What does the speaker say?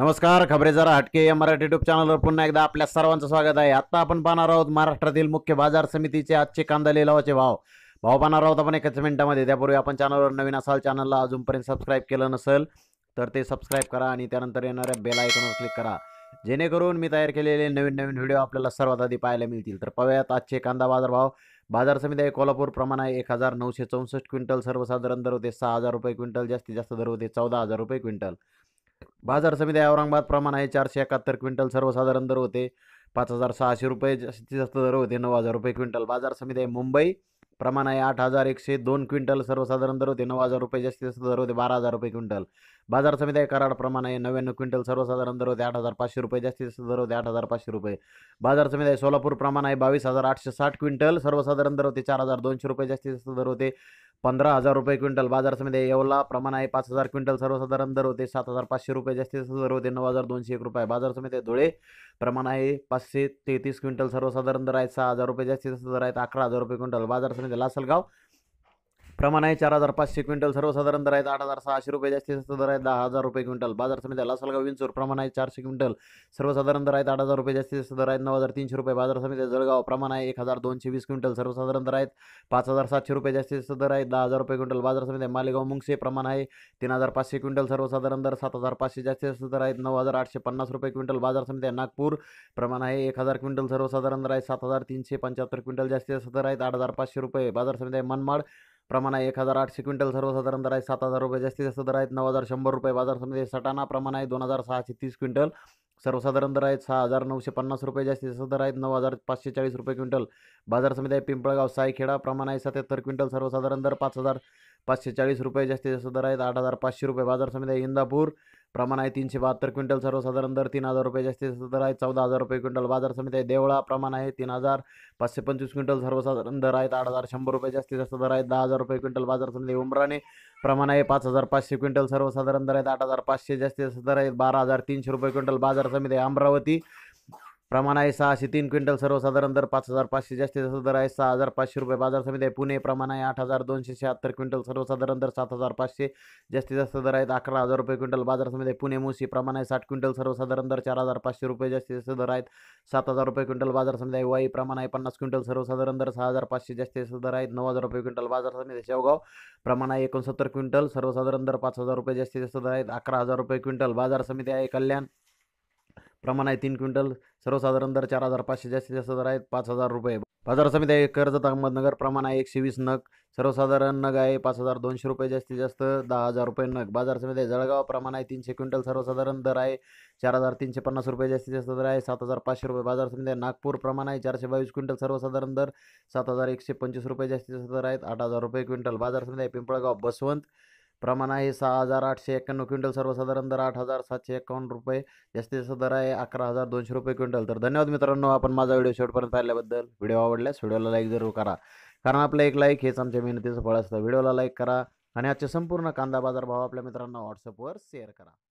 नमस्कार खबरे जरा हटके या मराठी युट्यूब चॅनलवर पुन्हा एकदा आपल्या सर्वांचं स्वागत आहे आत्ता आपण पाहणार आहोत महाराष्ट्रातील मुख्य बाजार समितीचे आजचे कांदा लिलावाचे भाव भाव पाहणार आहोत आपण एकाच मिनिटामध्ये त्यापूर्वी आपण चॅनलवर नवीन असाल चॅनलला अजूनपर्यंत सबस्क्राईब केलं नसेल तर ते सबस्क्राईब करा आणि त्यानंतर येणाऱ्या बेल आयकॉनवर क्लिक करा जेणेकरून मी तयार केलेले नवीन नवीन व्हिडिओ आपल्याला सर्वात आधी पाहायला मिळतील तर पाहूयात आजचे कांदा बाजार भाव बाजार समिती आहे कोल्हापूर प्रमाण आहे एक हजार नऊशे चौसष्ट क्विंटल सर्वसाधारण दर होते सहा हजार रुपये क्विंटल जास्तीत जास्त दर होते चौदा हजार रुपये क्विंटल बाजार समिती औरंगाबाद प्रमाण आहे चारशे एकाहत्तर क्विंटल सर्वसाधारण दर होते पाच हजार सहाशे रुपये जास्तीत जास्त दर होते नऊ हजार रुपये क्विंटल बाजार समिती आहे मुंबई प्रमाण आहे आठ हजार एकशे दोन क्विंटल सर्वसाधारण दर होते नऊ हजार रुपये जास्तीत जास्त दर होते बारा हजार रुपये क्विंटल बाजार समिती आहे कराड प्रमाण आहे नव्याण्णव क्विंटल सर्वसाधारण दर होते आठ हजार पाचशे रुपये जास्तीत जास्त दर होते आठ हजार पाचशे रुपये बाजार समिती आहे सोलापूर प्रमाण आहे बावीस हजार आठशे साठ क्विंटल सर्वसाधारण दर होते चार हजार दोनशे रुपये जास्तीत जास्त दर होते पंधरा हजार रुपये क्विंटल बाजार समिती येवला प्रमाण आहे पाच हजार क्विंटल सर्वसाधारण दर होते सात हजार पाचशे रुपये जास्तीत जास्त दर होते नऊ हजार दोनशे एक रुपये बाजार समिती धुळे प्रमाण आहे पाचशे तेहतीस क्विंटल सर्वसाधारण दर आहेत सहा हजार रुपये जास्तीत जास्त दर आहेत अकरा हजार रुपये क्विंटल बाजार समिती लासलगाव प्रमाण आहे चार हजार पाचशे क्विंटल सर्वसाधारण दर आहेत आठ हजार सहाशे रुपये जास्तीत जास्त दर आहे दहा हजार रुपये क्विंटल बाजार समिती लासलगाव विंचूर प्रमाण आहे चारशे क्विंटल सर्वसाधारण दर आहेत आठ हजार रुपये जास्तीत जास्त दर आहेत नऊ हजार तीनशे रुपये बाजार समिती जळगाव प्रमाण आहे एक हजार दोनशे वीस क्विंटल सर्वसाधारण दर आहेत पाच हजार सातशे रुपये जास्तीत जास्त दर आहेत दहा हजार रुपये क्विंटल बाजार समिती मालेगाव मुंगसे प्रमाण आहे तीन हजार पाचशे क्विंटल सर्वसाधारण दर सात हजार पाचशे जास्तीत जास्त दर आहेत नऊ हजार आठशे पन्नास रुपये क्विंटल बाजार समिती नागपूर प्रमाण आहे एक हजार क्विंटल सर्वसाधारण दर आहे सात हजार तीनशे पंच्याहत्तर क्विंटल जास्तीत जास्त दर आहेत आठ हजार पाचशे रुपये बाजार समिती मनमाड प्रमाण आहे एक हजार आठशे क्विंटल सर्वसाधारण दर आहे सात हजार रुपये जास्तीत जास्त दर आहेत नऊ हजार शंभर रुपये बाजार समिती सटाणा प्रमाण आहे दोन हजार सहाशे तीस क्विंटल सर्वसाधारण दर आहेत सहा हजार नऊशे पन्नास रुपये जास्तीत जास्त दर आहेत नऊ हजार पाचशे चाळीस रुपये क्विंटल बाजार समिती आहे पिंपळगाव सायखेडा प्रमाण आहे सत्याहत्तर क्विंटल सर्वसाधारण दर पाच हजार पाचशे चाळीस रुपये जास्तीत जास्त दर आहेत आठ हजार पाचशे रुपये बाजार समिती आहे इंदापूर प्रमाण आहे तीनशे बहात्तर क्विंटल सर्वसाधारण दर तीन हजार रुपये जास्त दर आहे चौदा हजार रुपये क्विंटल बाजार समिती आहे देवळा प्रमाण आहे तीन हजार पाचशे पंचवीस क्विंटल सर्वसाधारण दर आहेत आठ हजार शंभर रुपये जास्तीत जास्त दर आहेत दहा हजार रुपये क्विंटल बाजार समिती उमराणे प्रमाण आहे पाच हजार पाचशे क्विंटल सर्वसाधारण दर आहेत आठ हजार पाचशे जास्तीत जास्त दर आहेत बारा हजार तीनशे रुपये क्विंटल बाजार समिती आहे अमरावती प्रमाण आहे सहाशे तीन क्विंटल सर्वसाधारण दर पाच हजार पाचशे जास्तीत जास्त दर आहे सहा हजार पाचशे रुपये बाजार समिती आहे पुणे प्रमाण आहे आठ हजार दोनशे शहात्तर क्विंटल सर्वसाधारण दर सात हजार पाचशे जास्तीत जास्त दर आहेत अकरा हजार रुपये क्विंटल बाजार समिती आहे पुणे मुशी प्रमाण आहे साठ क्विंटल सर्वसाधारण दर चार हजार पाचशे रुपये जास्तीत जास्त दर आहेत सात हजार रुपये क्विंटल बाजार समिती आहे वाई प्रमाण आहे पन्नास क्विंटल सर्वसाधारण दर सहा हजार पाचशे जास्तीत जास्त दर आहेत नऊ हजार रुपये क्विंटल बाजार समिती शेवगाव प्रमाण आहे एकोणसत्तर क्विंटल सर्वसाधारण दर पाच हजार रुपये जास्तीत जास्त दर आहेत अकरा हजार रुपये क्विंटल बाजार समिती आहे कल्याण प्रमाण आहे तीन क्विंटल सर्वसाधारण दर चार हजार पाचशे जास्तीत जास्त दर आहेत पाच हजार रुपये बाजार समिती आहे कर्जत अहमदनगर प्रमाण आहे एकशे वीस नग सर्वसाधारण नग आहे पाच हजार दोनशे रुपये जास्तीत जास्त दहा हजार रुपये नग बाजार समिती आहे जळगाव प्रमाण आहे तीनशे क्विंटल सर्वसाधारण दर आहे चार हजार तीनशे पन्नास रुपये जास्तीत जास्त दर आहे सात हजार पाचशे रुपये बाजार समिती आहे नागपूर प्रमाण आहे चारशे बावीस क्विंटल सर्वसाधारण दर सात हजार एकशे पंचवीस रुपये जास्तीत जास्त दर आहेत आठ हजार रुपये क्विंटल बाजार समिती आहे पिंपळगाव बसवंत प्रमाण आहे सहा हजार आठशे एक्क्याण्णव क्विंटल सर्वसाधारण दर आठ हजार सातशे एकावन्न रुपये जास्तीचा दर आहे अकरा हजार दोनशे रुपये क्विंटल तर धन्यवाद मित्रांनो आपण माझा व्हिडिओ शेवटपर्यंत पाहिल्याबद्दल व्हिडिओ आवडल्यास व्हिडिओला लाईक जरूर करा कारण आपलं एक लाईक हेच आमच्या मेहनतीचं फळ असतं व्हिडिओला लाईक करा आणि आजचे संपूर्ण कांदा बाजार भाव आपल्या मित्रांना व्हॉट्सअपवर शेअर करा